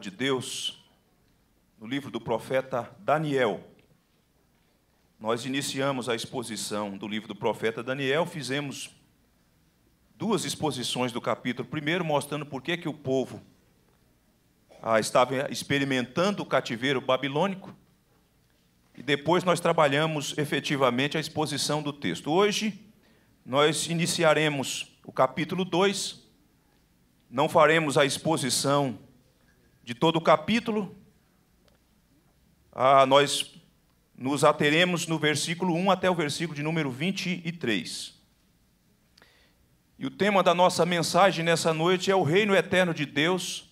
de Deus, no livro do profeta Daniel. Nós iniciamos a exposição do livro do profeta Daniel, fizemos duas exposições do capítulo. Primeiro, mostrando por que, que o povo ah, estava experimentando o cativeiro babilônico. E depois nós trabalhamos efetivamente a exposição do texto. Hoje, nós iniciaremos o capítulo 2. Não faremos a exposição de todo o capítulo, ah, nós nos ateremos no versículo 1 até o versículo de número 23. E o tema da nossa mensagem nessa noite é o reino eterno de Deus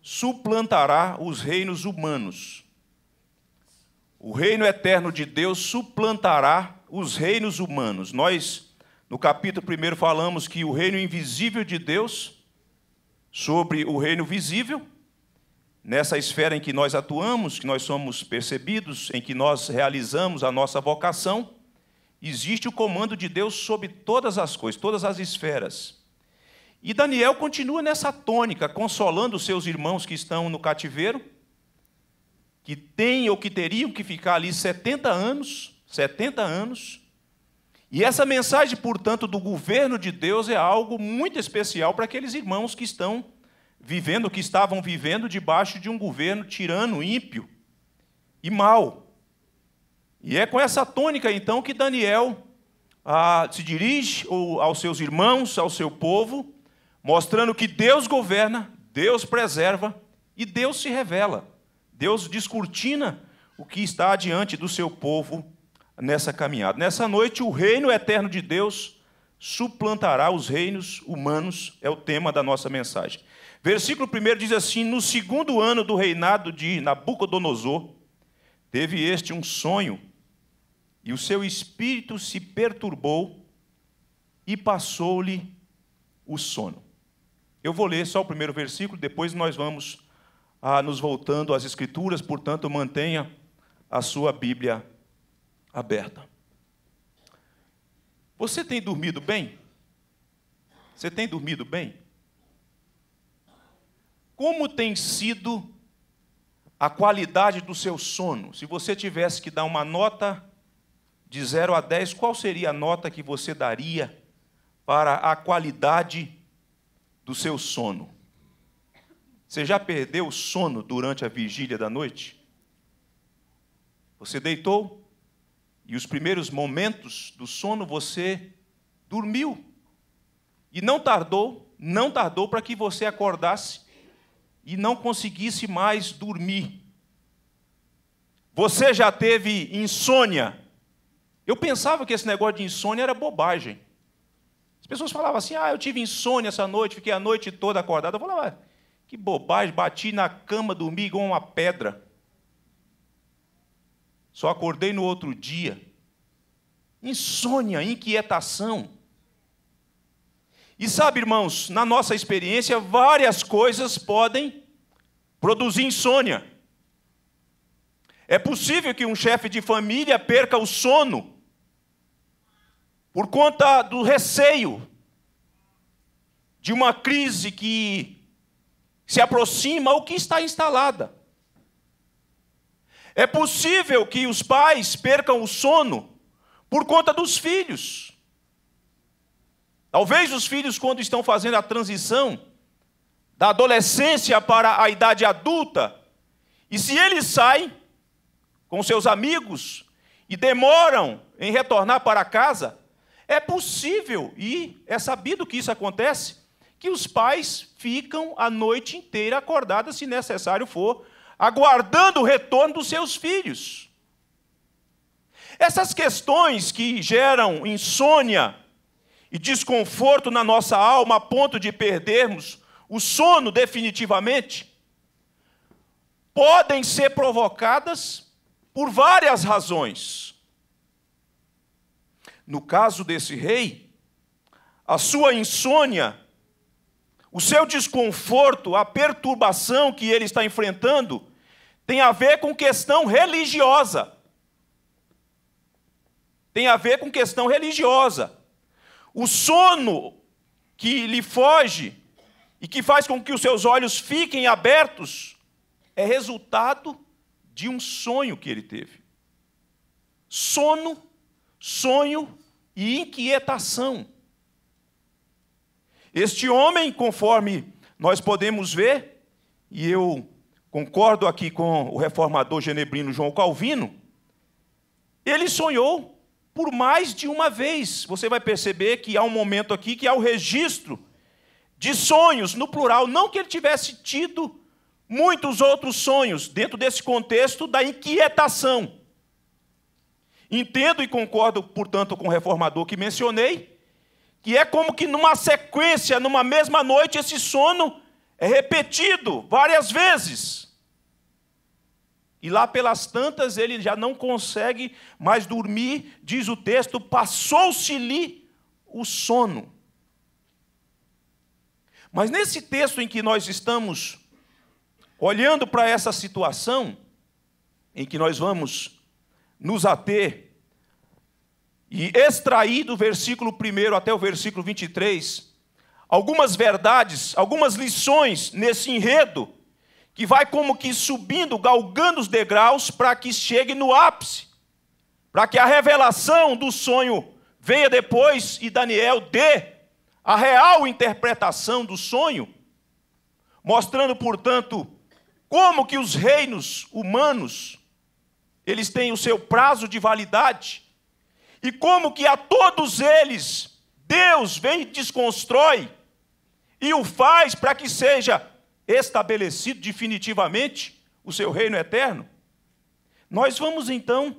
suplantará os reinos humanos. O reino eterno de Deus suplantará os reinos humanos. Nós, no capítulo 1, falamos que o reino invisível de Deus sobre o reino visível, nessa esfera em que nós atuamos, que nós somos percebidos, em que nós realizamos a nossa vocação, existe o comando de Deus sobre todas as coisas, todas as esferas. E Daniel continua nessa tônica, consolando os seus irmãos que estão no cativeiro, que têm ou que teriam que ficar ali 70 anos, 70 anos. E essa mensagem, portanto, do governo de Deus é algo muito especial para aqueles irmãos que estão vivendo o que estavam vivendo debaixo de um governo tirano, ímpio e mau. E é com essa tônica, então, que Daniel ah, se dirige aos seus irmãos, ao seu povo, mostrando que Deus governa, Deus preserva e Deus se revela. Deus descortina o que está diante do seu povo nessa caminhada. Nessa noite, o reino eterno de Deus suplantará os reinos humanos, é o tema da nossa mensagem. Versículo 1 diz assim: No segundo ano do reinado de Nabucodonosor, teve este um sonho, e o seu espírito se perturbou e passou-lhe o sono. Eu vou ler só o primeiro versículo, depois nós vamos ah, nos voltando às Escrituras, portanto, mantenha a sua Bíblia aberta. Você tem dormido bem? Você tem dormido bem? Como tem sido a qualidade do seu sono? Se você tivesse que dar uma nota de 0 a 10, qual seria a nota que você daria para a qualidade do seu sono? Você já perdeu o sono durante a vigília da noite? Você deitou e os primeiros momentos do sono você dormiu. E não tardou, não tardou para que você acordasse e não conseguisse mais dormir. Você já teve insônia? Eu pensava que esse negócio de insônia era bobagem. As pessoas falavam assim: ah, eu tive insônia essa noite, fiquei a noite toda acordada. Eu falava: ah, que bobagem, bati na cama, dormi igual uma pedra. Só acordei no outro dia. Insônia, inquietação. E sabe, irmãos, na nossa experiência, várias coisas podem produzir insônia. É possível que um chefe de família perca o sono por conta do receio de uma crise que se aproxima ou que está instalada. É possível que os pais percam o sono por conta dos filhos. Talvez os filhos, quando estão fazendo a transição da adolescência para a idade adulta, e se eles saem com seus amigos e demoram em retornar para casa, é possível, e é sabido que isso acontece, que os pais ficam a noite inteira acordados, se necessário for, aguardando o retorno dos seus filhos. Essas questões que geram insônia e desconforto na nossa alma a ponto de perdermos o sono definitivamente, podem ser provocadas por várias razões. No caso desse rei, a sua insônia, o seu desconforto, a perturbação que ele está enfrentando, tem a ver com questão religiosa. Tem a ver com questão religiosa. O sono que lhe foge e que faz com que os seus olhos fiquem abertos é resultado de um sonho que ele teve. Sono, sonho e inquietação. Este homem, conforme nós podemos ver, e eu concordo aqui com o reformador genebrino João Calvino, ele sonhou por mais de uma vez. Você vai perceber que há um momento aqui que há o registro de sonhos, no plural, não que ele tivesse tido muitos outros sonhos, dentro desse contexto da inquietação. Entendo e concordo, portanto, com o reformador que mencionei, que é como que numa sequência, numa mesma noite, esse sono é repetido várias vezes. E lá pelas tantas ele já não consegue mais dormir, diz o texto, passou-se-lhe o sono. Mas nesse texto em que nós estamos olhando para essa situação, em que nós vamos nos ater e extrair do versículo 1 até o versículo 23 algumas verdades, algumas lições nesse enredo que vai como que subindo, galgando os degraus para que chegue no ápice, para que a revelação do sonho venha depois e Daniel dê a real interpretação do sonho, mostrando, portanto, como que os reinos humanos eles têm o seu prazo de validade e como que a todos eles Deus vem e desconstrói e o faz para que seja estabelecido definitivamente o seu reino eterno? Nós vamos então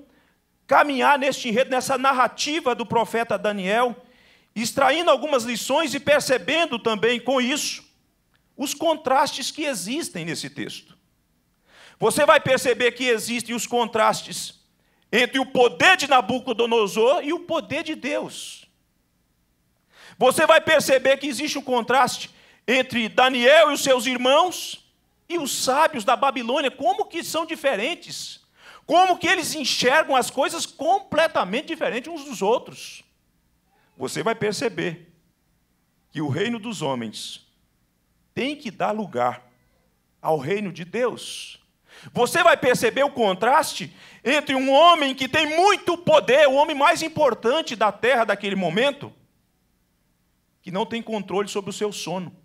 caminhar neste enredo, nessa narrativa do profeta Daniel, extraindo algumas lições e percebendo também com isso os contrastes que existem nesse texto. Você vai perceber que existem os contrastes entre o poder de Nabucodonosor e o poder de Deus. Você vai perceber que existe um contraste entre Daniel e os seus irmãos e os sábios da Babilônia, como que são diferentes? Como que eles enxergam as coisas completamente diferentes uns dos outros? Você vai perceber que o reino dos homens tem que dar lugar ao reino de Deus. Você vai perceber o contraste entre um homem que tem muito poder, o homem mais importante da terra daquele momento, que não tem controle sobre o seu sono.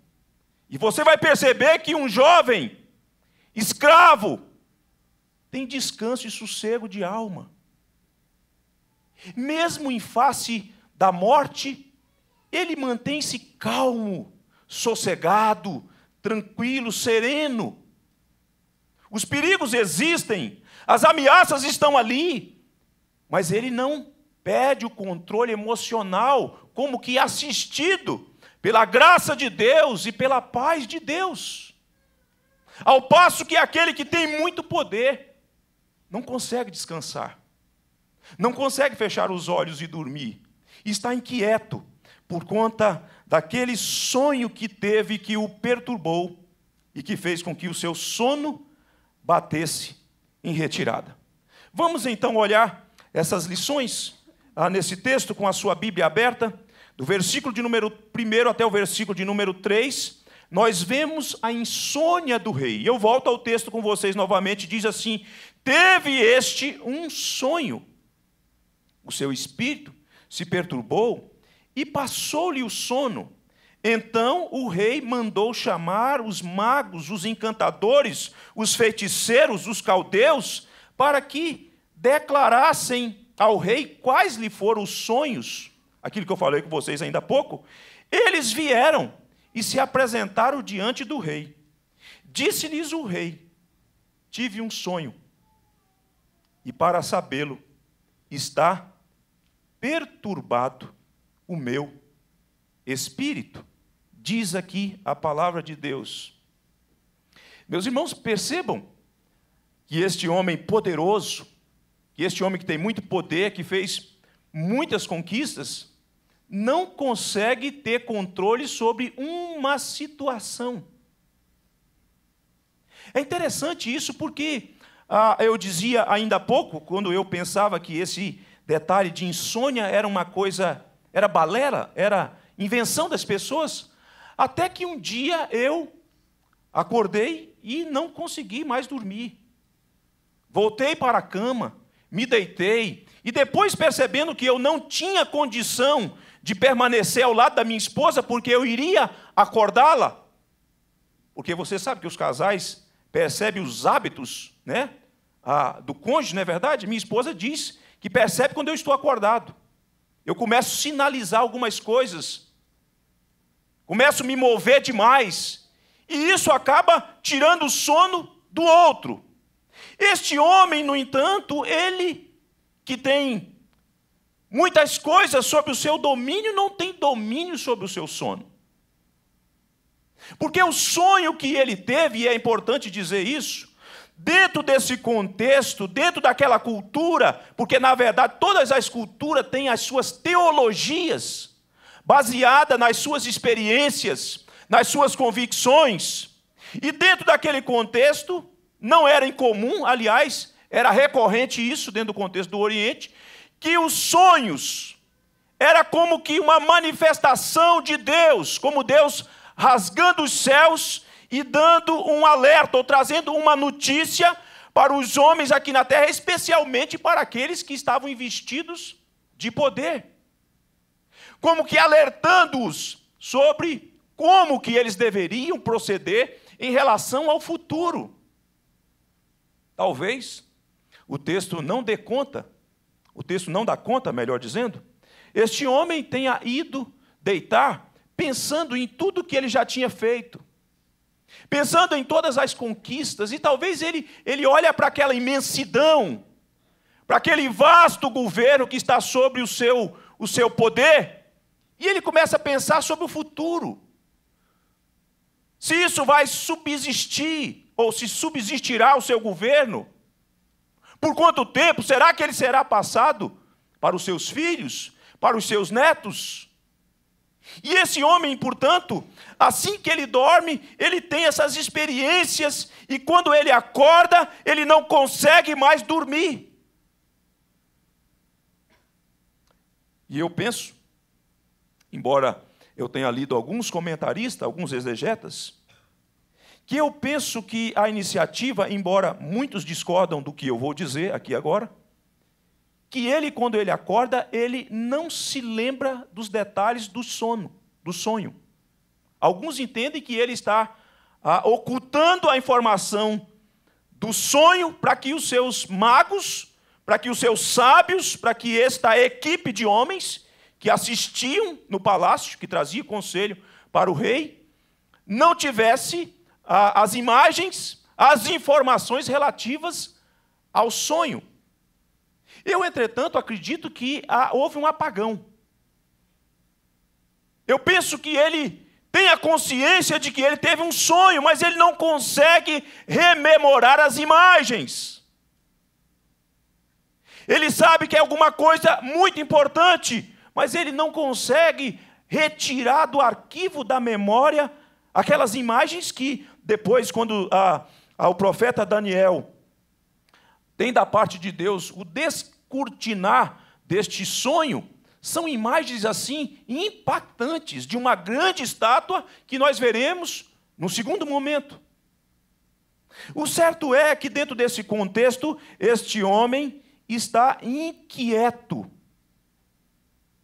E você vai perceber que um jovem escravo tem descanso e sossego de alma. Mesmo em face da morte, ele mantém-se calmo, sossegado, tranquilo, sereno. Os perigos existem, as ameaças estão ali, mas ele não perde o controle emocional como que assistido pela graça de Deus e pela paz de Deus. Ao passo que aquele que tem muito poder não consegue descansar, não consegue fechar os olhos e dormir, está inquieto por conta daquele sonho que teve que o perturbou e que fez com que o seu sono batesse em retirada. Vamos então olhar essas lições ah, nesse texto com a sua Bíblia aberta do versículo de número 1 até o versículo de número 3, nós vemos a insônia do rei. Eu volto ao texto com vocês novamente, diz assim: Teve este um sonho. O seu espírito se perturbou e passou-lhe o sono. Então o rei mandou chamar os magos, os encantadores, os feiticeiros, os caldeus, para que declarassem ao rei quais lhe foram os sonhos aquilo que eu falei com vocês ainda há pouco, eles vieram e se apresentaram diante do rei. Disse-lhes o rei: Tive um sonho, e para sabê-lo, está perturbado o meu espírito. Diz aqui a palavra de Deus. Meus irmãos, percebam que este homem poderoso, que este homem que tem muito poder, que fez muitas conquistas, não consegue ter controle sobre uma situação. É interessante isso porque ah, eu dizia ainda há pouco, quando eu pensava que esse detalhe de insônia era uma coisa, era balela, era invenção das pessoas, até que um dia eu acordei e não consegui mais dormir. Voltei para a cama, me deitei, e depois percebendo que eu não tinha condição de permanecer ao lado da minha esposa porque eu iria acordá-la. Porque você sabe que os casais percebem os hábitos né, do cônjuge, não é verdade? Minha esposa diz que percebe quando eu estou acordado. Eu começo a sinalizar algumas coisas, começo a me mover demais, e isso acaba tirando o sono do outro. Este homem, no entanto, ele que tem Muitas coisas sobre o seu domínio não têm domínio sobre o seu sono. Porque o sonho que ele teve, e é importante dizer isso, dentro desse contexto, dentro daquela cultura, porque na verdade todas as culturas têm as suas teologias, baseada nas suas experiências, nas suas convicções. E dentro daquele contexto, não era incomum, aliás, era recorrente isso dentro do contexto do Oriente, que os sonhos era como que uma manifestação de Deus, como Deus rasgando os céus e dando um alerta ou trazendo uma notícia para os homens aqui na terra, especialmente para aqueles que estavam investidos de poder. Como que alertando-os sobre como que eles deveriam proceder em relação ao futuro. Talvez o texto não dê conta o texto não dá conta, melhor dizendo, este homem tenha ido deitar pensando em tudo que ele já tinha feito, pensando em todas as conquistas, e talvez ele, ele olha para aquela imensidão, para aquele vasto governo que está sobre o seu, o seu poder, e ele começa a pensar sobre o futuro. Se isso vai subsistir, ou se subsistirá o seu governo, por quanto tempo será que ele será passado para os seus filhos, para os seus netos? E esse homem, portanto, assim que ele dorme, ele tem essas experiências, e quando ele acorda, ele não consegue mais dormir. E eu penso, embora eu tenha lido alguns comentaristas, alguns exegetas, que eu penso que a iniciativa, embora muitos discordam do que eu vou dizer aqui agora, que ele, quando ele acorda, ele não se lembra dos detalhes do sono, do sonho. Alguns entendem que ele está ah, ocultando a informação do sonho para que os seus magos, para que os seus sábios, para que esta equipe de homens que assistiam no palácio, que trazia conselho para o rei, não tivesse a, as imagens, as informações relativas ao sonho. Eu, entretanto, acredito que a, houve um apagão. Eu penso que ele tem a consciência de que ele teve um sonho, mas ele não consegue rememorar as imagens. Ele sabe que é alguma coisa muito importante, mas ele não consegue retirar do arquivo da memória aquelas imagens que depois, quando a, a, o profeta Daniel tem da parte de Deus o descortinar deste sonho, são imagens assim impactantes de uma grande estátua que nós veremos no segundo momento. O certo é que, dentro desse contexto, este homem está inquieto.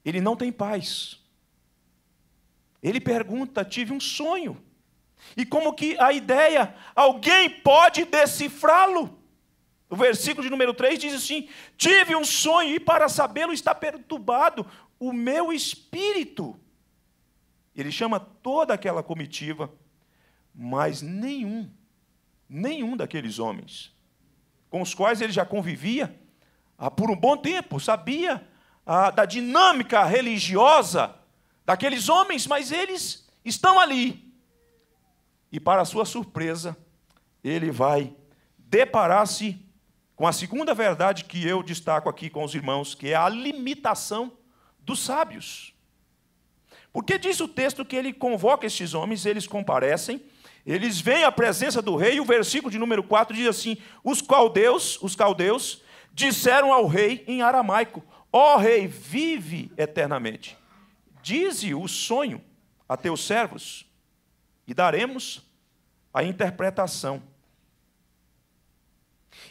Ele não tem paz. Ele pergunta: Tive um sonho. E como que a ideia, alguém pode decifrá-lo? O versículo de número 3 diz assim: Tive um sonho e para sabê-lo está perturbado o meu espírito. Ele chama toda aquela comitiva, mas nenhum, nenhum daqueles homens com os quais ele já convivia por um bom tempo, sabia ah, da dinâmica religiosa daqueles homens, mas eles estão ali e, para sua surpresa, ele vai deparar-se com a segunda verdade que eu destaco aqui com os irmãos, que é a limitação dos sábios. Porque diz o texto que ele convoca estes homens, eles comparecem, eles vêm à presença do rei, e o versículo de número 4 diz assim: Os caldeus, os caldeus disseram ao rei em aramaico: Ó oh, rei, vive eternamente. Dize o sonho a teus servos, e daremos a interpretação.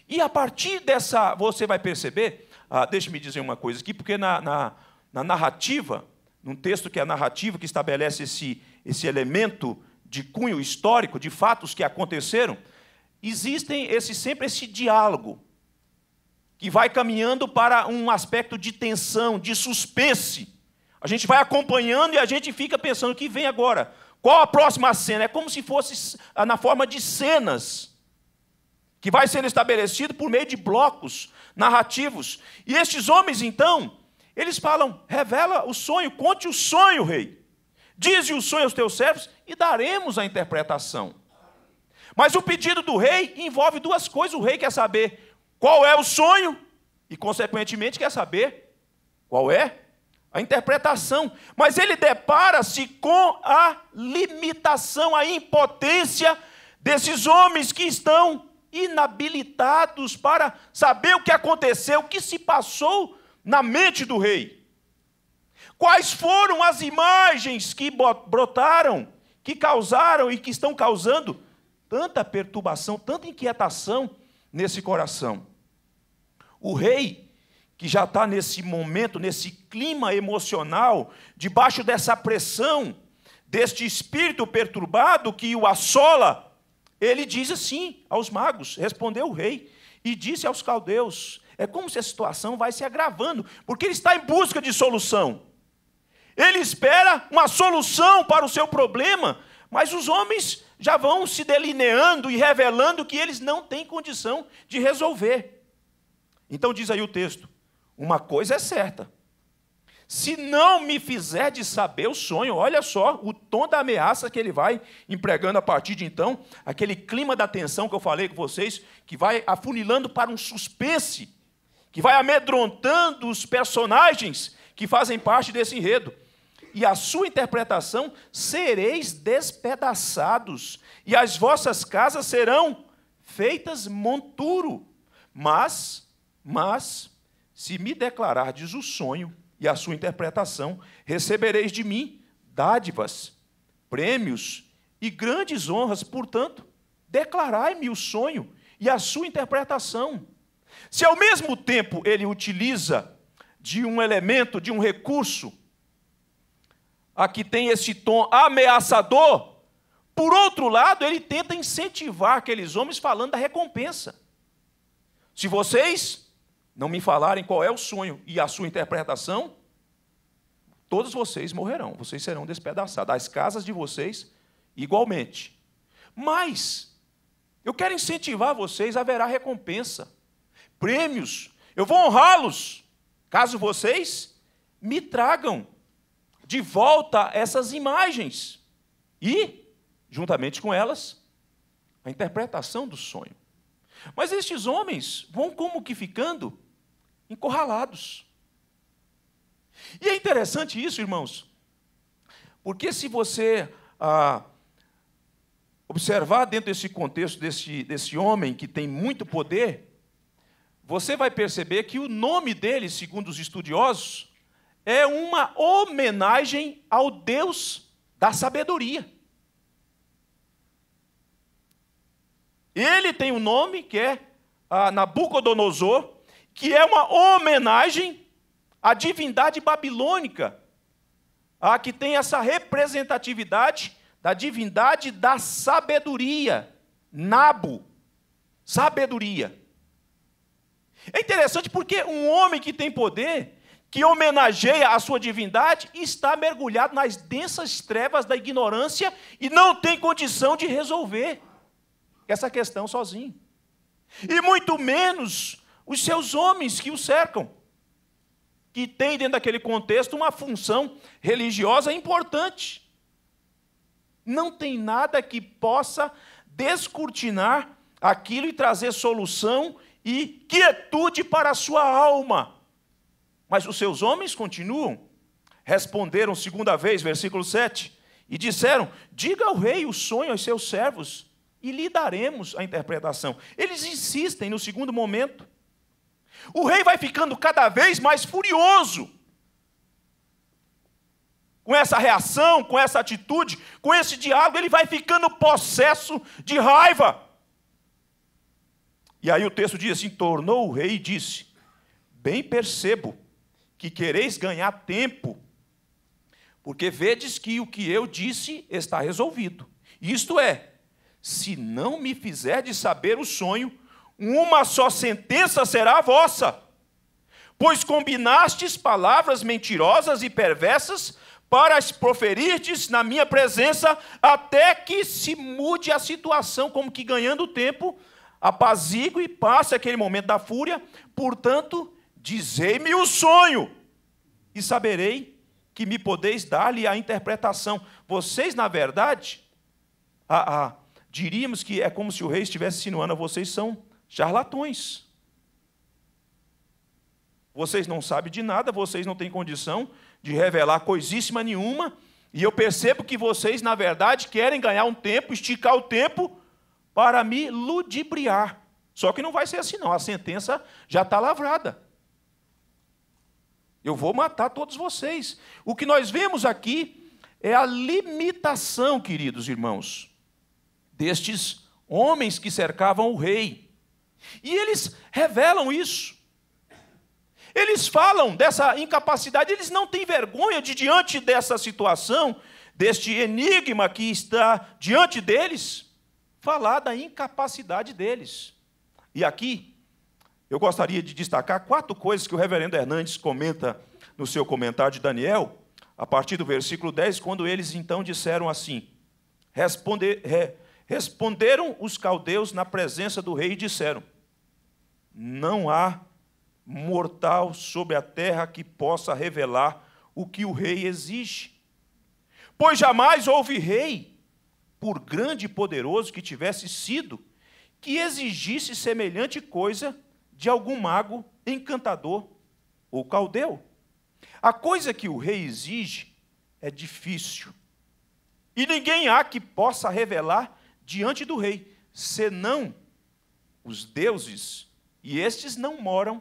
E a partir dessa, você vai perceber, ah, deixe-me dizer uma coisa aqui, porque na, na, na, narrativa, num texto que é a narrativa que estabelece esse, esse elemento de cunho histórico, de fatos que aconteceram, existem esse, sempre esse diálogo que vai caminhando para um aspecto de tensão, de suspense. A gente vai acompanhando e a gente fica pensando o que vem agora. Qual a próxima cena? É como se fosse ah, na forma de cenas, que vai sendo estabelecido por meio de blocos narrativos. E estes homens, então, eles falam: revela o sonho, conte o sonho, rei. Dize o sonho aos teus servos e daremos a interpretação. Mas o pedido do rei envolve duas coisas: o rei quer saber qual é o sonho, e, consequentemente, quer saber qual é a interpretação, mas ele depara-se com a limitação, a impotência desses homens que estão inabilitados para saber o que aconteceu, o que se passou na mente do rei. Quais foram as imagens que brotaram, que causaram e que estão causando tanta perturbação, tanta inquietação nesse coração? O rei que já está nesse momento, nesse clima emocional, debaixo dessa pressão, deste espírito perturbado que o assola, ele diz assim aos magos: respondeu o rei, e disse aos caldeus: é como se a situação vai se agravando, porque ele está em busca de solução. Ele espera uma solução para o seu problema, mas os homens já vão se delineando e revelando que eles não têm condição de resolver. Então diz aí o texto: uma coisa é certa: se não me fizer de saber o sonho, olha só o tom da ameaça que ele vai empregando a partir de então, aquele clima da tensão que eu falei com vocês, que vai afunilando para um suspense, que vai amedrontando os personagens que fazem parte desse enredo. E a sua interpretação, sereis despedaçados, e as vossas casas serão feitas monturo. Mas, mas, se me declarardes o sonho e a sua interpretação, recebereis de mim dádivas, prêmios e grandes honras. Portanto, declarai-me o sonho e a sua interpretação. Se ao mesmo tempo ele utiliza de um elemento, de um recurso, a que tem esse tom ameaçador, por outro lado, ele tenta incentivar aqueles homens falando da recompensa. Se vocês não me falarem qual é o sonho e a sua interpretação, todos vocês morrerão, vocês serão despedaçados, as casas de vocês igualmente. Mas eu quero incentivar vocês, haverá recompensa, prêmios. Eu vou honrá-los, caso vocês me tragam de volta essas imagens e, juntamente com elas, a interpretação do sonho. Mas estes homens vão como que ficando Encurralados. E é interessante isso, irmãos, porque se você ah, observar dentro desse contexto desse, desse homem que tem muito poder, você vai perceber que o nome dele, segundo os estudiosos, é uma homenagem ao Deus da sabedoria. Ele tem um nome que é ah, Nabucodonosor, que é uma homenagem à divindade babilônica, a que tem essa representatividade da divindade da sabedoria, Nabu, sabedoria. É interessante porque um homem que tem poder, que homenageia a sua divindade, está mergulhado nas densas trevas da ignorância e não tem condição de resolver essa questão sozinho. E muito menos os seus homens que o cercam, que têm dentro daquele contexto uma função religiosa importante. Não tem nada que possa descortinar aquilo e trazer solução e quietude para a sua alma. Mas os seus homens continuam. Responderam segunda vez, versículo 7, e disseram: Diga ao rei o sonho aos seus servos, e lhe daremos a interpretação. Eles insistem no segundo momento. O rei vai ficando cada vez mais furioso com essa reação, com essa atitude, com esse diálogo, ele vai ficando possesso de raiva. E aí o texto diz assim: tornou o rei e disse: Bem percebo que quereis ganhar tempo, porque vedes que o que eu disse está resolvido. Isto é, se não me fizerdes saber o sonho, uma só sentença será a vossa. Pois combinastes palavras mentirosas e perversas para as proferirdes na minha presença, até que se mude a situação, como que ganhando tempo, apazigo e passe aquele momento da fúria. Portanto, dizei-me o sonho, e saberei que me podeis dar-lhe a interpretação. Vocês, na verdade, ah, ah, diríamos que é como se o rei estivesse insinuando a vocês, são charlatões. Vocês não sabem de nada, vocês não têm condição de revelar coisíssima nenhuma, e eu percebo que vocês, na verdade, querem ganhar um tempo, esticar o tempo para me ludibriar. Só que não vai ser assim, não. A sentença já está lavrada. Eu vou matar todos vocês. O que nós vemos aqui é a limitação, queridos irmãos, destes homens que cercavam o rei. E eles revelam isso. Eles falam dessa incapacidade, eles não têm vergonha de, diante dessa situação, deste enigma que está diante deles, falar da incapacidade deles. E aqui, eu gostaria de destacar quatro coisas que o reverendo Hernandes comenta no seu comentário de Daniel, a partir do versículo 10, quando eles então disseram assim: re, Responderam os caldeus na presença do rei e disseram: não há mortal sobre a terra que possa revelar o que o rei exige. Pois jamais houve rei, por grande e poderoso que tivesse sido, que exigisse semelhante coisa de algum mago, encantador ou caldeu. A coisa que o rei exige é difícil. E ninguém há que possa revelar diante do rei, senão os deuses e estes não moram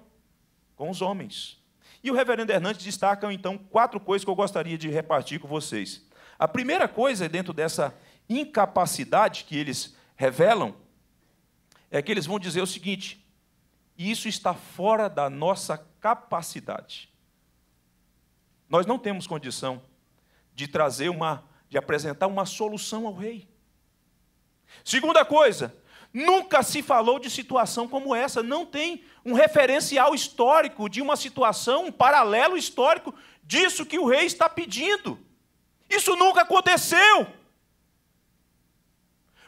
com os homens. E o reverendo Hernandes destaca, então, quatro coisas que eu gostaria de repartir com vocês. A primeira coisa, dentro dessa incapacidade que eles revelam, é que eles vão dizer o seguinte: isso está fora da nossa capacidade. Nós não temos condição de trazer uma, de apresentar uma solução ao rei. Segunda coisa, Nunca se falou de situação como essa, não tem um referencial histórico de uma situação, um paralelo histórico disso que o rei está pedindo. Isso nunca aconteceu.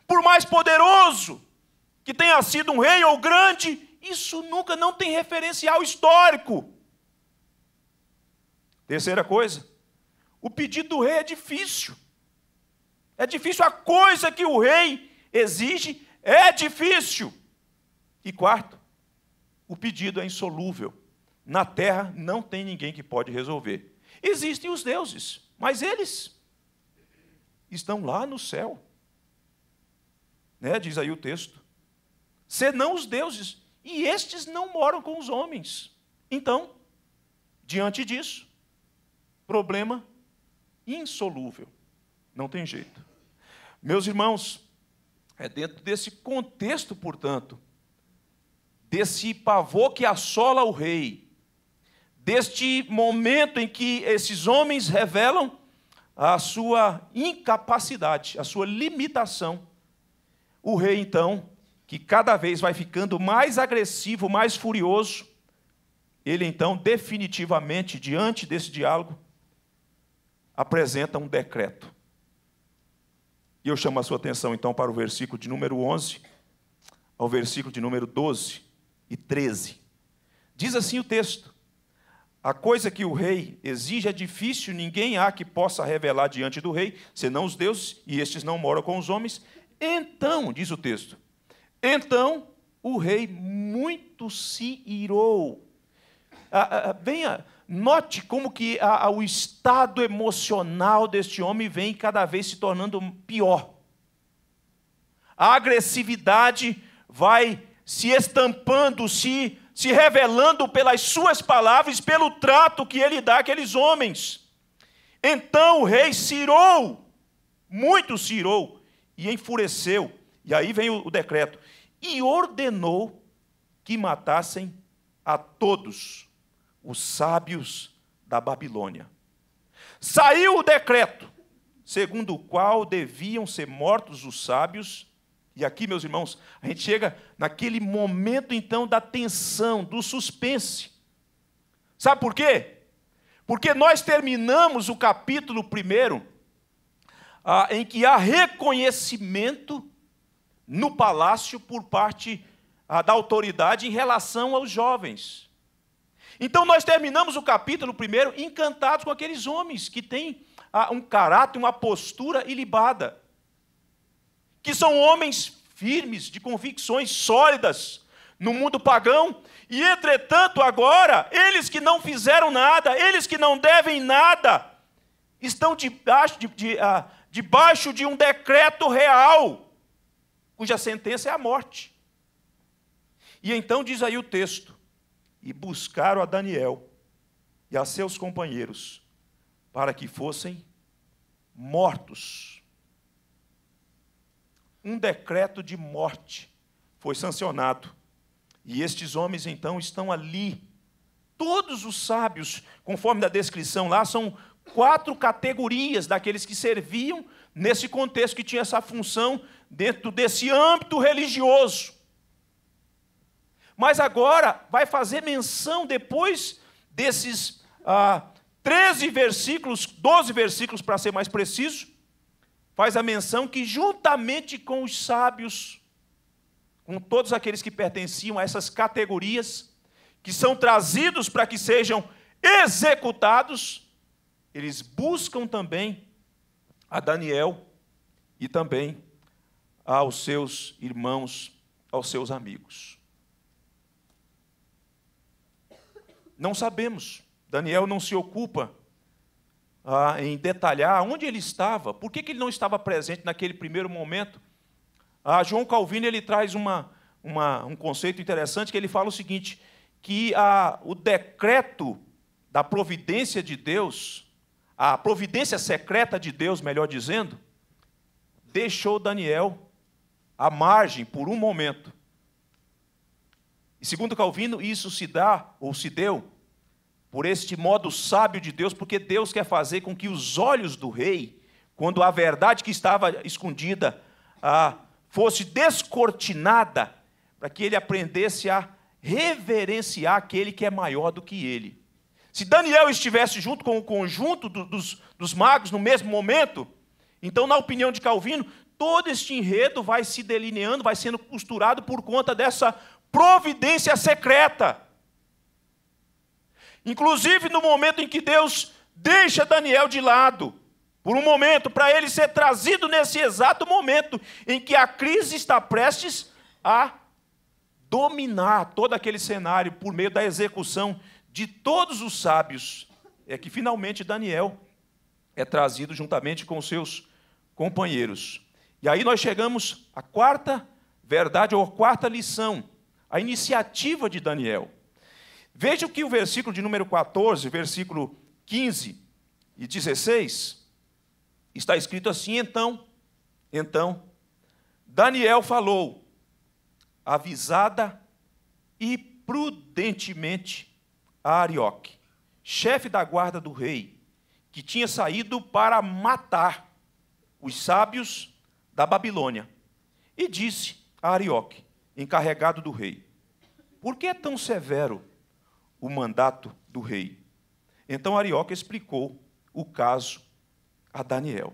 Por mais poderoso que tenha sido um rei ou grande, isso nunca não tem referencial histórico. Terceira coisa, o pedido do rei é difícil. É difícil a coisa que o rei exige é difícil. E quarto, o pedido é insolúvel. Na terra não tem ninguém que pode resolver. Existem os deuses, mas eles estão lá no céu. Né? Diz aí o texto. Senão os deuses, e estes não moram com os homens. Então, diante disso, problema insolúvel. Não tem jeito. Meus irmãos, é dentro desse contexto, portanto, desse pavor que assola o rei, deste momento em que esses homens revelam a sua incapacidade, a sua limitação. O rei, então, que cada vez vai ficando mais agressivo, mais furioso, ele, então, definitivamente, diante desse diálogo, apresenta um decreto. E eu chamo a sua atenção então para o versículo de número 11 ao versículo de número 12 e 13. Diz assim o texto: A coisa que o rei exige é difícil, ninguém há que possa revelar diante do rei, senão os deuses, e estes não moram com os homens. Então, diz o texto, então o rei muito se irou. Ah, ah, ah venha Note como que a, a, o estado emocional deste homem vem cada vez se tornando pior. A agressividade vai se estampando, se, se revelando pelas suas palavras, pelo trato que ele dá àqueles homens. Então o rei se irou, muito se irou, e enfureceu. E aí vem o, o decreto. E ordenou que matassem a todos os sábios da Babilônia. Saiu o decreto, segundo o qual deviam ser mortos os sábios. E aqui, meus irmãos, a gente chega naquele momento então da tensão, do suspense. Sabe por quê? Porque nós terminamos o capítulo primeiro ah, em que há reconhecimento no palácio por parte ah, da autoridade em relação aos jovens. Então nós terminamos o capítulo primeiro encantados com aqueles homens que têm ah, um caráter, uma postura ilibada, que são homens firmes, de convicções sólidas no mundo pagão, e entretanto agora, eles que não fizeram nada, eles que não devem nada, estão debaixo de, de, ah, debaixo de um decreto real, cuja sentença é a morte. E então diz aí o texto: e buscaram a Daniel e a seus companheiros para que fossem mortos. Um decreto de morte foi sancionado. E estes homens então estão ali. Todos os sábios, conforme da descrição lá, são quatro categorias daqueles que serviam nesse contexto que tinha essa função dentro desse âmbito religioso. Mas agora vai fazer menção depois desses ah, 13 versículos, 12 versículos para ser mais preciso, faz a menção que juntamente com os sábios, com todos aqueles que pertenciam a essas categorias, que são trazidos para que sejam executados, eles buscam também a Daniel e também aos seus irmãos, aos seus amigos. Não sabemos. Daniel não se ocupa ah, em detalhar onde ele estava, por que, que ele não estava presente naquele primeiro momento. Ah, João Calvino ele traz uma, uma, um conceito interessante que ele fala o seguinte: que a, o decreto da providência de Deus, a providência secreta de Deus, melhor dizendo, deixou Daniel à margem por um momento. E segundo Calvino, isso se dá ou se deu por este modo sábio de Deus, porque Deus quer fazer com que os olhos do rei, quando a verdade que estava escondida ah, fosse descortinada, para que ele aprendesse a reverenciar aquele que é maior do que ele. Se Daniel estivesse junto com o conjunto do, dos, dos magos no mesmo momento, então, na opinião de Calvino, todo este enredo vai se delineando, vai sendo costurado por conta dessa providência secreta Inclusive no momento em que Deus deixa Daniel de lado, por um momento, para ele ser trazido nesse exato momento em que a crise está prestes a dominar todo aquele cenário por meio da execução de todos os sábios, é que finalmente Daniel é trazido juntamente com seus companheiros. E aí nós chegamos à quarta verdade ou à quarta lição, a iniciativa de Daniel. Veja o que o versículo de número 14, versículo 15 e 16, está escrito assim: então, então, Daniel falou, avisada e prudentemente a Arioque, chefe da guarda do rei, que tinha saído para matar os sábios da Babilônia, e disse a Arioque, encarregado do rei: Por que é tão severo o mandato do rei. Então Arioca explicou o caso a Daniel.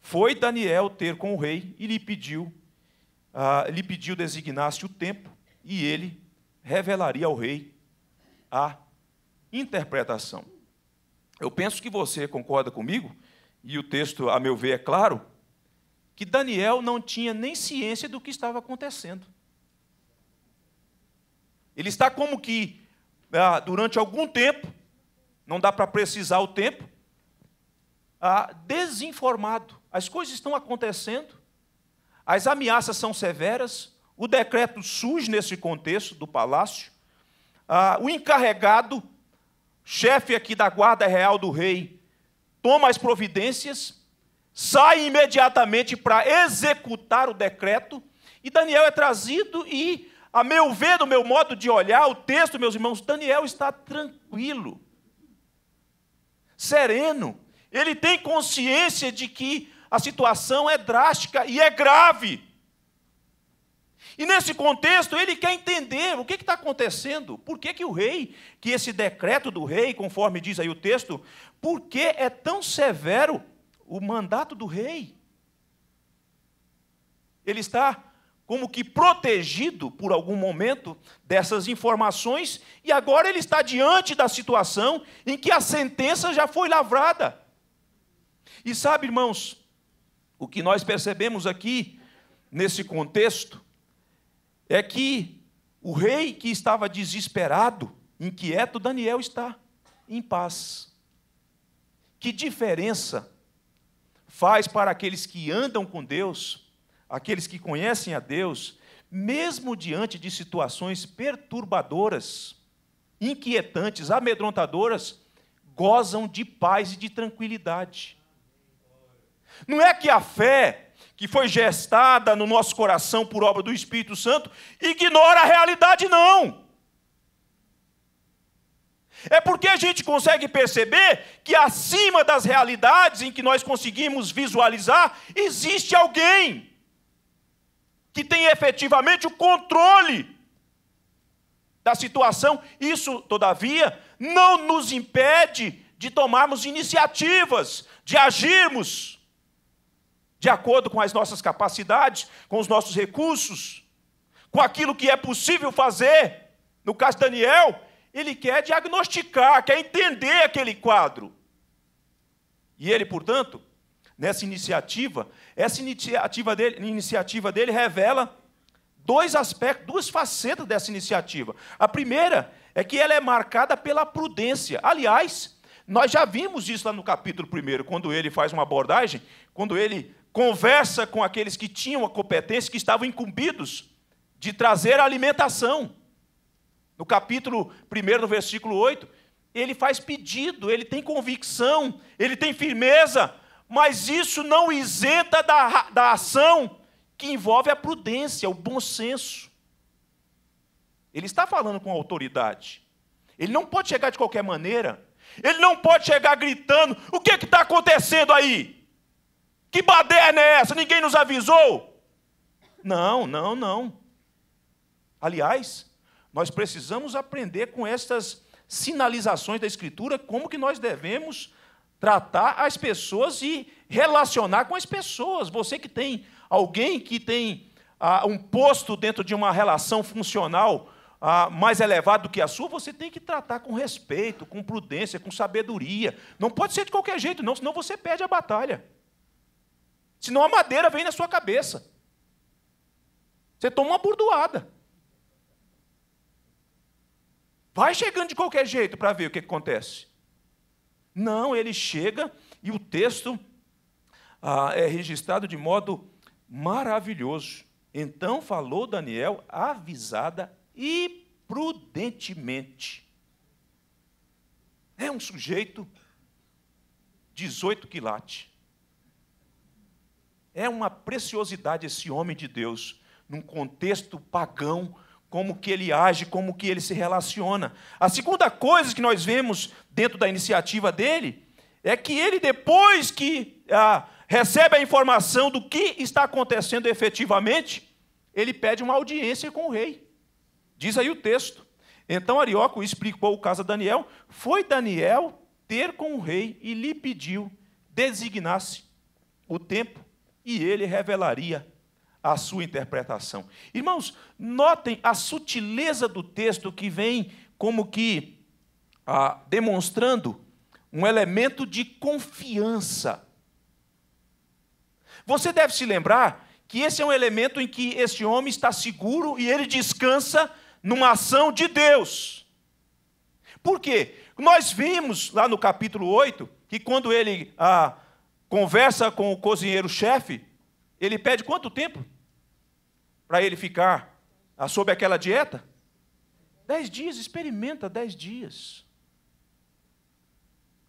Foi Daniel ter com o rei e lhe pediu, ah, lhe pediu designasse o tempo e ele revelaria ao rei a interpretação. Eu penso que você concorda comigo, e o texto, a meu ver, é claro, que Daniel não tinha nem ciência do que estava acontecendo. Ele está como que ah, durante algum tempo, não dá para precisar o tempo, ah, desinformado. As coisas estão acontecendo, as ameaças são severas, o decreto surge nesse contexto do palácio, ah, o encarregado, chefe aqui da guarda real do rei, toma as providências, sai imediatamente para executar o decreto, e Daniel é trazido e a meu ver, do meu modo de olhar, o texto, meus irmãos, Daniel está tranquilo, sereno. Ele tem consciência de que a situação é drástica e é grave. E nesse contexto, ele quer entender o que está acontecendo, por que, que o rei, que esse decreto do rei, conforme diz aí o texto, por que é tão severo o mandato do rei? Ele está como que protegido por algum momento dessas informações, e agora ele está diante da situação em que a sentença já foi lavrada. E sabe, irmãos, o que nós percebemos aqui, nesse contexto, é que o rei que estava desesperado, inquieto, Daniel está em paz. Que diferença faz para aqueles que andam com Deus aqueles que conhecem a Deus, mesmo diante de situações perturbadoras, inquietantes, amedrontadoras, gozam de paz e de tranquilidade. Não é que a fé que foi gestada no nosso coração por obra do Espírito Santo ignora a realidade, não. É porque a gente consegue perceber que acima das realidades em que nós conseguimos visualizar, existe alguém que tem efetivamente o controle da situação. Isso, todavia, não nos impede de tomarmos iniciativas, de agirmos de acordo com as nossas capacidades, com os nossos recursos, com aquilo que é possível fazer. No caso de Daniel, ele quer diagnosticar, quer entender aquele quadro. E ele, portanto, nessa iniciativa, essa iniciativa dele, iniciativa dele revela dois aspectos, duas facetas dessa iniciativa. A primeira é que ela é marcada pela prudência. Aliás, nós já vimos isso lá no capítulo 1, quando ele faz uma abordagem, quando ele conversa com aqueles que tinham a competência, que estavam incumbidos de trazer a alimentação. No capítulo 1, no versículo 8, ele faz pedido, ele tem convicção, ele tem firmeza, mas isso não isenta da, da ação que envolve a prudência, o bom senso. Ele está falando com autoridade. Ele não pode chegar de qualquer maneira. Ele não pode chegar gritando: o que está acontecendo aí? Que baderna é essa? Ninguém nos avisou? Não, não, não. Aliás, nós precisamos aprender com estas sinalizações da Escritura como que nós devemos tratar as pessoas e relacionar com as pessoas. Você que tem alguém que tem ah, um posto dentro de uma relação funcional ah, mais elevado do que a sua, você tem que tratar com respeito, com prudência, com sabedoria. Não pode ser de qualquer jeito, não, senão você perde a batalha. Senão a madeira vem na sua cabeça. Você toma uma burdoada. Vai chegando de qualquer jeito para ver o que acontece. Não, ele chega e o texto ah, é registrado de modo maravilhoso. Então falou Daniel avisada e prudentemente. É um sujeito 18 quilate. É uma preciosidade esse homem de Deus, num contexto pagão, como que ele age, como que ele se relaciona. A segunda coisa que nós vemos dentro da iniciativa dele é que ele, depois que ah, recebe a informação do que está acontecendo efetivamente, ele pede uma audiência com o rei. Diz aí o texto. Então Arioco explicou o caso a Daniel. Foi Daniel ter com o rei e lhe pediu designasse o tempo e ele revelaria a sua interpretação. Irmãos, notem a sutileza do texto que vem como que ah, demonstrando um elemento de confiança. Você deve se lembrar que esse é um elemento em que esse homem está seguro e ele descansa numa ação de Deus. Por quê? Nós vimos lá no capítulo 8 que quando ele ah, conversa com o cozinheiro-chefe, ele pede quanto tempo para ele ficar ah, sob aquela dieta? Dez dias, experimenta dez dias.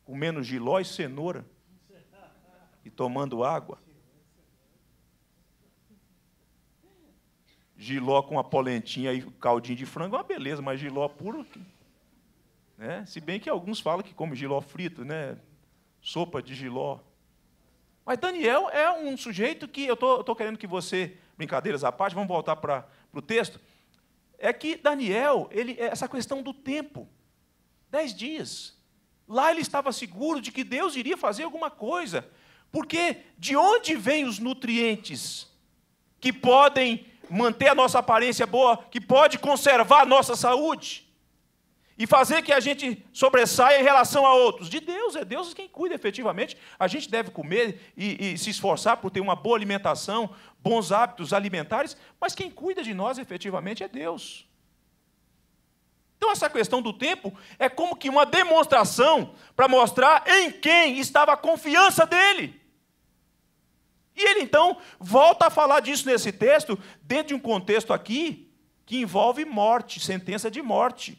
Comendo giló e cenoura e tomando água. Giló com a polentinha e caldinho de frango é uma beleza, mas giló puro. Né? Se bem que alguns falam que come giló frito, né? Sopa de giló. Mas Daniel é um sujeito que eu estou querendo que você, brincadeiras à parte, vamos voltar para o texto. É que Daniel, ele, é essa questão do tempo, dez dias. Lá ele estava seguro de que Deus iria fazer alguma coisa. Porque de onde vêm os nutrientes que podem manter a nossa aparência boa, que pode conservar a nossa saúde? e fazer que a gente sobressaia em relação a outros. De Deus, é Deus quem cuida efetivamente. A gente deve comer e, e, se esforçar por ter uma boa alimentação, bons hábitos alimentares, mas quem cuida de nós efetivamente é Deus. Então, essa questão do tempo é como que uma demonstração para mostrar em quem estava a confiança dele. E ele então volta a falar disso nesse texto, dentro de um contexto aqui que envolve morte, sentença de morte.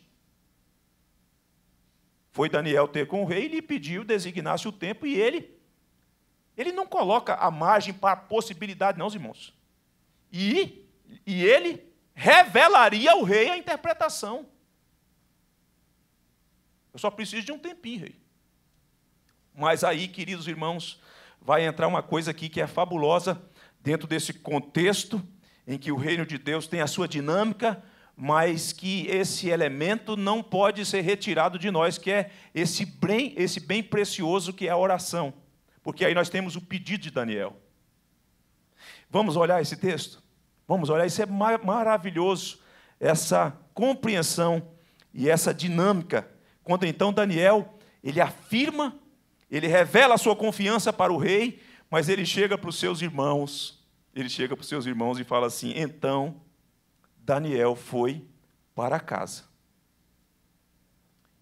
Foi Daniel ter com o rei e lhe pediu designasse o tempo e ele ele não coloca a margem para a possibilidade, não, irmãos. E, e ele revelaria ao rei a interpretação. Eu só preciso de um tempinho, rei. Mas aí, queridos irmãos, vai entrar uma coisa aqui que é fabulosa dentro desse contexto em que o reino de Deus tem a sua dinâmica, mas que esse elemento não pode ser retirado de nós, que é esse bem, esse bem precioso que é a oração. Porque aí nós temos o pedido de Daniel. Vamos olhar esse texto? Vamos olhar, isso é maravilhoso, essa compreensão e essa dinâmica. Quando então Daniel, ele afirma, ele revela a sua confiança para o rei, mas ele chega para os seus irmãos, ele chega para os seus irmãos e fala assim: "Então, Daniel foi para casa.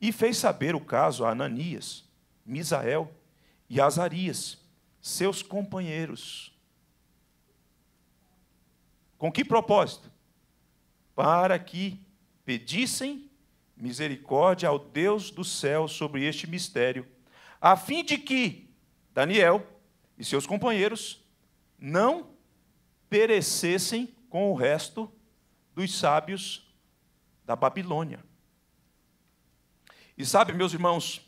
E fez saber o caso a Ananias, Misael e Azarias, seus companheiros. Com que propósito? Para que pedissem misericórdia ao Deus do céu sobre este mistério, a fim de que Daniel e seus companheiros não perecessem com o resto dos sábios da Babilônia. E sabe, meus irmãos,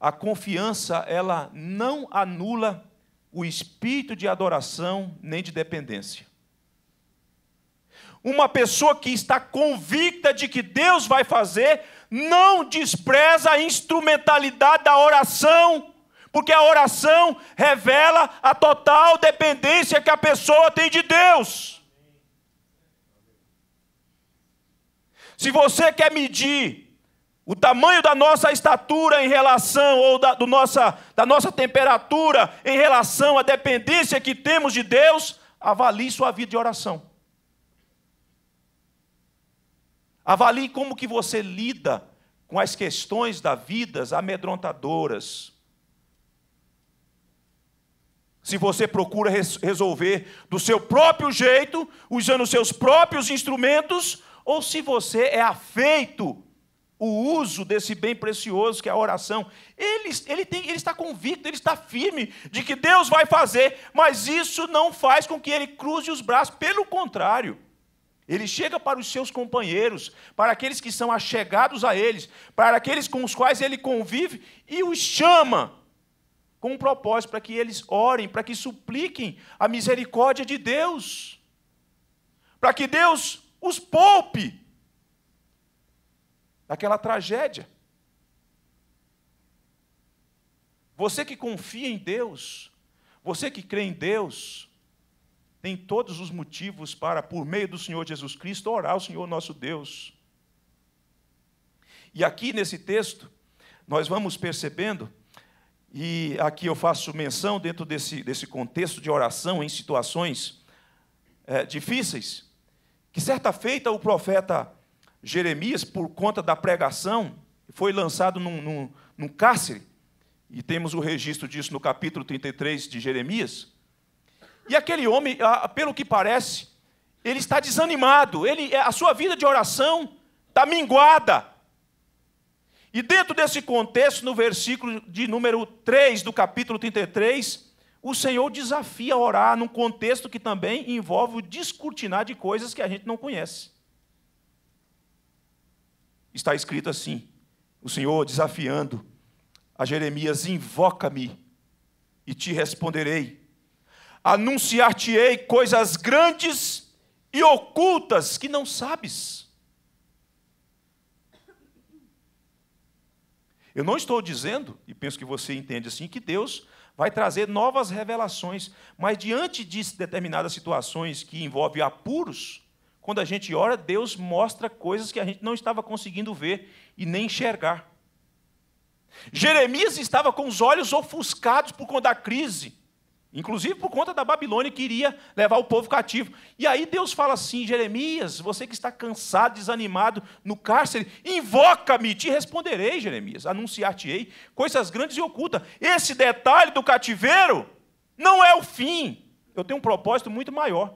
a confiança ela não anula o espírito de adoração nem de dependência. Uma pessoa que está convicta de que Deus vai fazer, não despreza a instrumentalidade da oração, porque a oração revela a total dependência que a pessoa tem de Deus. Se você quer medir o tamanho da nossa estatura em relação, ou da, do nossa, da nossa temperatura em relação à dependência que temos de Deus, avalie sua vida de oração. Avalie como que você lida com as questões da vida amedrontadoras. Se você procura resolver do seu próprio jeito, usando os seus próprios instrumentos, ou se você é afeito o uso desse bem precioso que é a oração, ele, ele, tem, ele está convicto, ele está firme de que Deus vai fazer, mas isso não faz com que ele cruze os braços, pelo contrário. Ele chega para os seus companheiros, para aqueles que são achegados a eles, para aqueles com os quais ele convive e os chama com um propósito para que eles orem, para que supliquem a misericórdia de Deus. Para que Deus os poupe daquela tragédia. Você que confia em Deus, você que crê em Deus, tem todos os motivos para, por meio do Senhor Jesus Cristo, orar ao Senhor nosso Deus. E aqui nesse texto, nós vamos percebendo, e aqui eu faço menção dentro desse, desse contexto de oração em situações é, difíceis, que certa feita o profeta Jeremias, por conta da pregação, foi lançado num, num, num cárcere, e temos o registro disso no capítulo 33 de Jeremias. E aquele homem, pelo que parece, ele está desanimado, ele, é, a sua vida de oração está minguada. E dentro desse contexto, no versículo de número 3 do capítulo 33, o Senhor desafia a orar num contexto que também envolve o descortinar de coisas que a gente não conhece. Está escrito assim: o Senhor desafiando a Jeremias: invoca-me e te responderei. Anunciar-te-ei coisas grandes e ocultas que não sabes. Eu não estou dizendo, e penso que você entende assim, que Deus vai trazer novas revelações. Mas diante de determinadas situações que envolvem apuros, quando a gente ora, Deus mostra coisas que a gente não estava conseguindo ver e nem enxergar. Jeremias estava com os olhos ofuscados por conta da crise. Inclusive por conta da Babilônia que iria levar o povo cativo. E aí Deus fala assim: Jeremias, você que está cansado, desanimado no cárcere, invoca-me, te responderei, Jeremias, anunciar-te-ei coisas grandes e ocultas. Esse detalhe do cativeiro não é o fim. Eu tenho um propósito muito maior.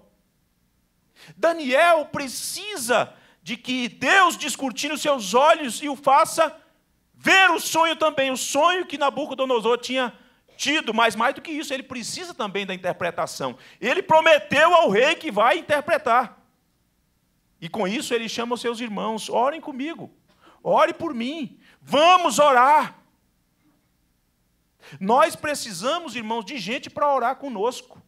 Daniel precisa de que Deus descortine os seus olhos e o faça ver o sonho também, o sonho que Nabucodonosor tinha mas mais do que isso, ele precisa também da interpretação. Ele prometeu ao rei que vai interpretar. E com isso ele chama os seus irmãos: orem comigo, ore por mim, vamos orar. Nós precisamos, irmãos, de gente para orar conosco.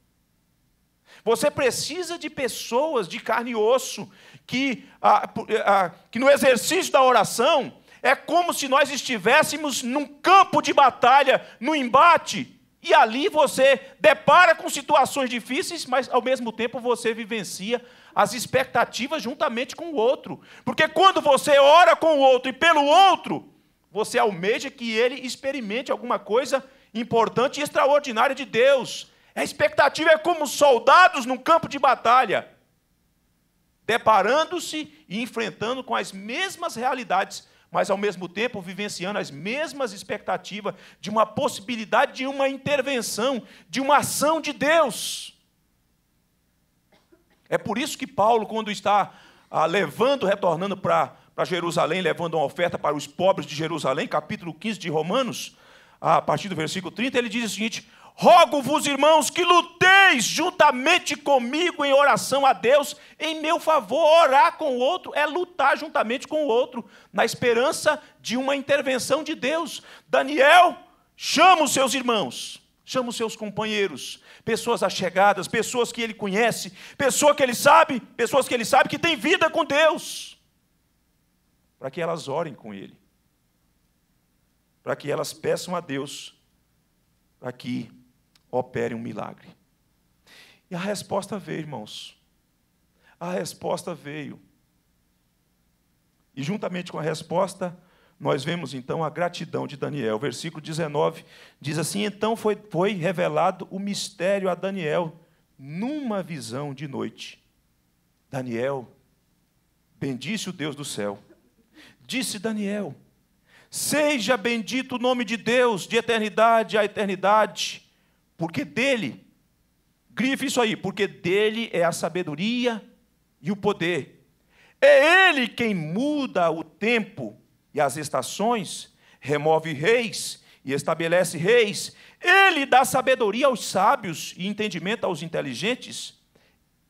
Você precisa de pessoas de carne e osso que, ah, ah, que no exercício da oração é como se nós estivéssemos num campo de batalha, no embate, e ali você depara com situações difíceis, mas ao mesmo tempo você vivencia as expectativas juntamente com o outro. Porque quando você ora com o outro e pelo outro, você almeja que ele experimente alguma coisa importante e extraordinária de Deus. A expectativa é como soldados num campo de batalha, deparando-se e enfrentando com as mesmas realidades mas ao mesmo tempo vivenciando as mesmas expectativas de uma possibilidade de uma intervenção, de uma ação de Deus. É por isso que Paulo, quando está ah, levando, retornando para para Jerusalém, levando uma oferta para os pobres de Jerusalém, capítulo 15 de Romanos, a partir do versículo 30, ele diz o seguinte: Rogo-vos, irmãos, que luteis juntamente comigo em oração a Deus em meu favor. Orar com o outro é lutar juntamente com o outro, na esperança de uma intervenção de Deus. Daniel, chama os seus irmãos, chama os seus companheiros, pessoas achegadas, pessoas que ele conhece, pessoas que ele sabe, pessoas que ele sabe que têm vida com Deus, para que elas orem com ele, para que elas peçam a Deus aqui opere um milagre. E a resposta veio, irmãos. A resposta veio. E juntamente com a resposta, nós vemos então a gratidão de Daniel. O versículo 19 diz assim: Então foi, foi revelado o mistério a Daniel numa visão de noite. Daniel bendisse o Deus do céu. Disse Daniel: Seja bendito o nome de Deus de eternidade a eternidade porque dele, grife isso aí, porque dele é a sabedoria e o poder. É ele quem muda o tempo e as estações, remove reis e estabelece reis. Ele dá sabedoria aos sábios e entendimento aos inteligentes.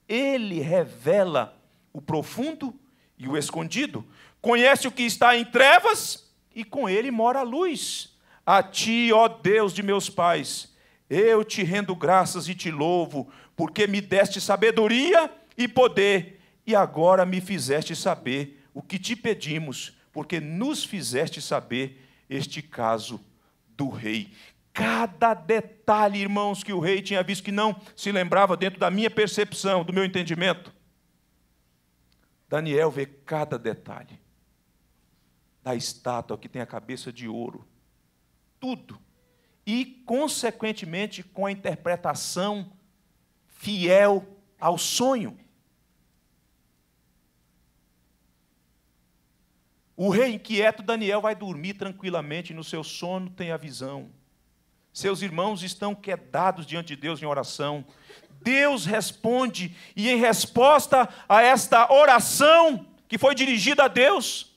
Ele revela o profundo e o escondido. Conhece o que está em trevas e com ele mora a luz. A ti, ó Deus de meus pais, eu te rendo graças e te louvo, porque me deste sabedoria e poder, e agora me fizeste saber o que te pedimos, porque nos fizeste saber este caso do rei. Cada detalhe, irmãos, que o rei tinha visto que não se lembrava dentro da minha percepção, do meu entendimento. Daniel vê cada detalhe da estátua que tem a cabeça de ouro, tudo e, consequentemente, com a interpretação fiel ao sonho. O rei inquieto Daniel vai dormir tranquilamente, e no seu sono tem a visão. Seus irmãos estão quedados diante de Deus em oração. Deus responde, e em resposta a esta oração que foi dirigida a Deus,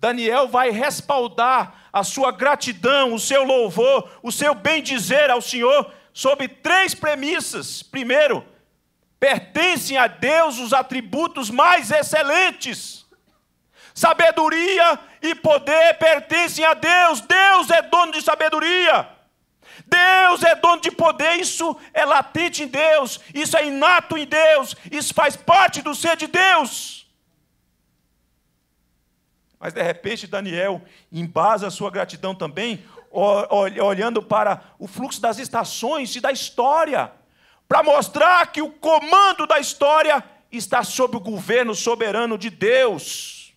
Daniel vai respaldar a sua gratidão, o seu louvor, o seu bem-dizer ao Senhor sobre três premissas. Primeiro, pertencem a Deus os atributos mais excelentes. Sabedoria e poder pertencem a Deus. Deus é dono de sabedoria. Deus é dono de poder, isso é latente em Deus, isso é inato em Deus, isso faz parte do ser de Deus. Mas de repente Daniel embasa a sua gratidão também, olhando para o fluxo das estações e da história, para mostrar que o comando da história está sob o governo soberano de Deus.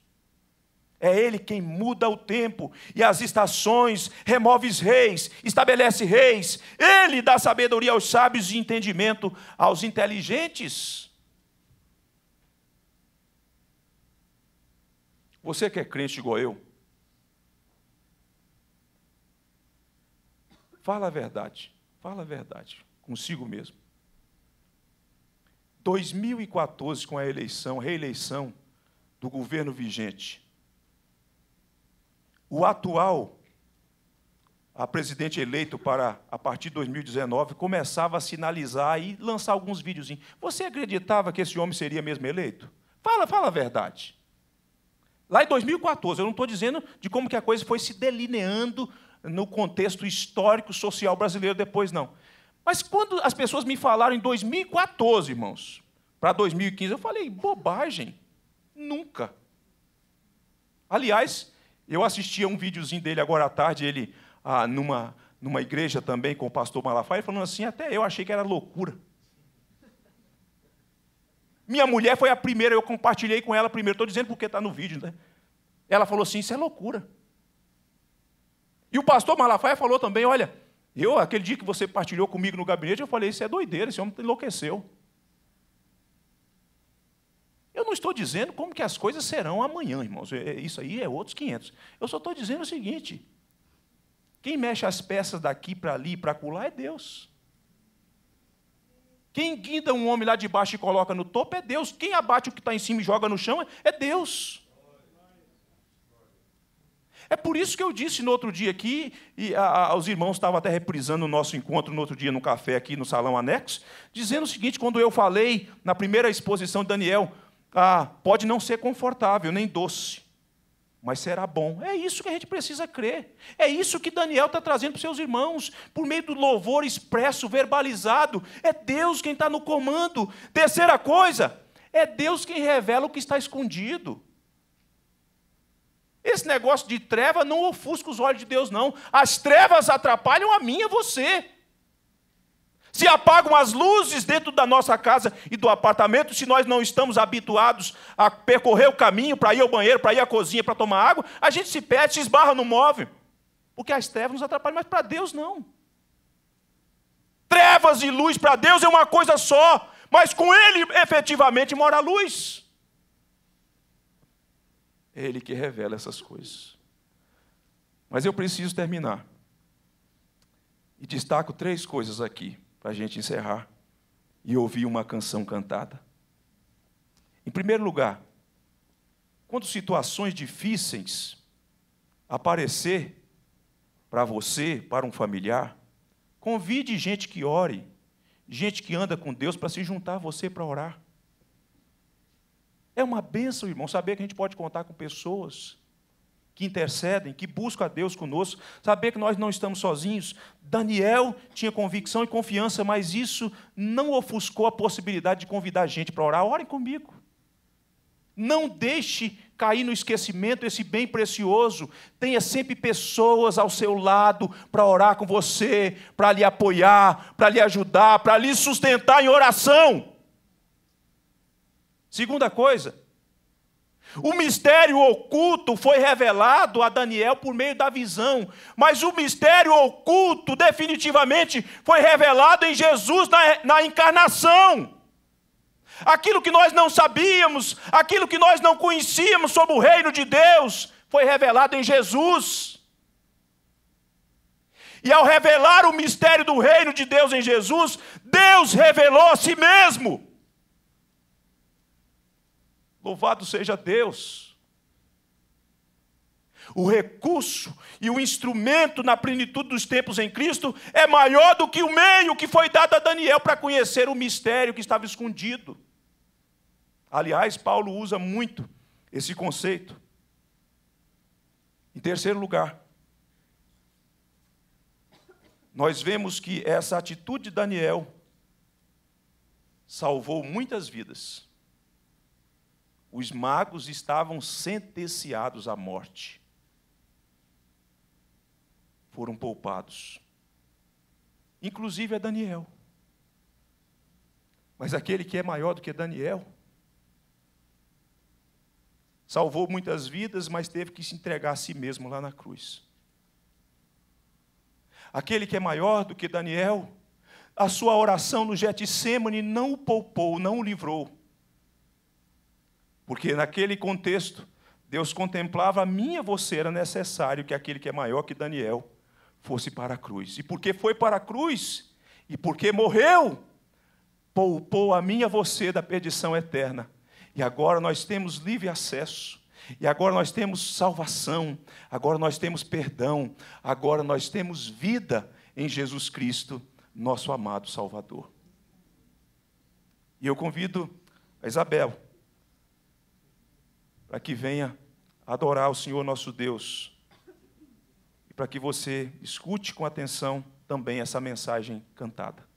É Ele quem muda o tempo e as estações, remove os reis, estabelece reis. Ele dá sabedoria aos sábios e entendimento aos inteligentes. Você que é crente igual eu, fala a verdade, fala a verdade, consigo mesmo. 2014, com a eleição, reeleição do governo vigente, o atual a presidente eleito para, a partir de 2019, começava a sinalizar e lançar alguns videozinhos. Você acreditava que esse homem seria mesmo eleito? Fala, fala a verdade. Lá em 2014, eu não estou dizendo de como que a coisa foi se delineando no contexto histórico social brasileiro depois, não. Mas quando as pessoas me falaram em 2014, irmãos, para 2015, eu falei, bobagem, nunca. Aliás, eu assisti a um videozinho dele agora à tarde, ele ah, numa, numa igreja também com o pastor Malafaia, falando assim, até eu achei que era loucura. Minha mulher foi a primeira, eu compartilhei com ela primeiro. Estou dizendo porque está no vídeo, né? Ela falou assim: Isso é loucura. E o pastor Malafaia falou também: Olha, eu, aquele dia que você partilhou comigo no gabinete, eu falei: Isso é doideira, esse homem enlouqueceu. Eu não estou dizendo como que as coisas serão amanhã, irmãos. É, é, isso aí é outros 500. Eu só estou dizendo o seguinte: quem mexe as peças daqui para ali, para acolá, é Deus. Quem guida um homem lá de baixo e coloca no topo é Deus. Quem abate o que está em cima e joga no chão é Deus. É por isso que eu disse no outro dia aqui, e a, a, os irmãos estavam até reprisando o nosso encontro no outro dia no café aqui no salão anexo, dizendo o seguinte: quando eu falei na primeira exposição de Daniel, ah, pode não ser confortável nem doce, mas será bom. É isso que a gente precisa crer. É isso que Daniel está trazendo para seus irmãos, por meio do louvor expresso, verbalizado. É Deus quem está no comando. Terceira coisa, é Deus quem revela o que está escondido. Esse negócio de treva não ofusca os olhos de Deus, não. As trevas atrapalham a minha e você. Se apagam as luzes dentro da nossa casa e do apartamento, se nós não estamos habituados a percorrer o caminho para ir ao banheiro, para ir à cozinha, para tomar água, a gente se perde, se esbarra no móvel. Porque as trevas nos atrapalham, mas para Deus não. Trevas e luz para Deus é uma coisa só, mas com Ele efetivamente mora a luz. É Ele que revela essas coisas. Mas eu preciso terminar. E destaco três coisas aqui para a gente encerrar e ouvir uma canção cantada. Em primeiro lugar, quando situações difíceis aparecer para você, para um familiar, convide gente que ore, gente que anda com Deus para se juntar a você para orar. É uma benção, irmão, saber que a gente pode contar com pessoas que intercedem, que buscam a Deus conosco, saber que nós não estamos sozinhos. Daniel tinha convicção e confiança, mas isso não ofuscou a possibilidade de convidar a gente para orar. Orem comigo. Não deixe cair no esquecimento esse bem precioso. Tenha sempre pessoas ao seu lado para orar com você, para lhe apoiar, para lhe ajudar, para lhe sustentar em oração. Segunda coisa, o mistério oculto foi revelado a Daniel por meio da visão, mas o mistério oculto definitivamente foi revelado em Jesus na, na encarnação. Aquilo que nós não sabíamos, aquilo que nós não conhecíamos sobre o reino de Deus, foi revelado em Jesus. E ao revelar o mistério do reino de Deus em Jesus, Deus revelou a si mesmo. Louvado seja Deus. O recurso e o instrumento na plenitude dos tempos em Cristo é maior do que o meio que foi dado a Daniel para conhecer o mistério que estava escondido. Aliás, Paulo usa muito esse conceito. Em terceiro lugar, nós vemos que essa atitude de Daniel salvou muitas vidas os magos estavam sentenciados à morte. Foram poupados. Inclusive é Daniel. Mas aquele que é maior do que Daniel salvou muitas vidas, mas teve que se entregar a si mesmo lá na cruz. Aquele que é maior do que Daniel, a sua oração no Getsemane não o poupou, não o livrou porque naquele contexto, Deus contemplava a minha você era necessário que aquele que é maior que Daniel fosse para a cruz. E porque foi para a cruz, e porque morreu, poupou a minha você da perdição eterna. E agora nós temos livre acesso. E agora nós temos salvação, agora nós temos perdão, agora nós temos vida em Jesus Cristo, nosso amado Salvador. E eu convido a Isabel para que venha adorar o Senhor nosso Deus. E para que você escute com atenção também essa mensagem cantada.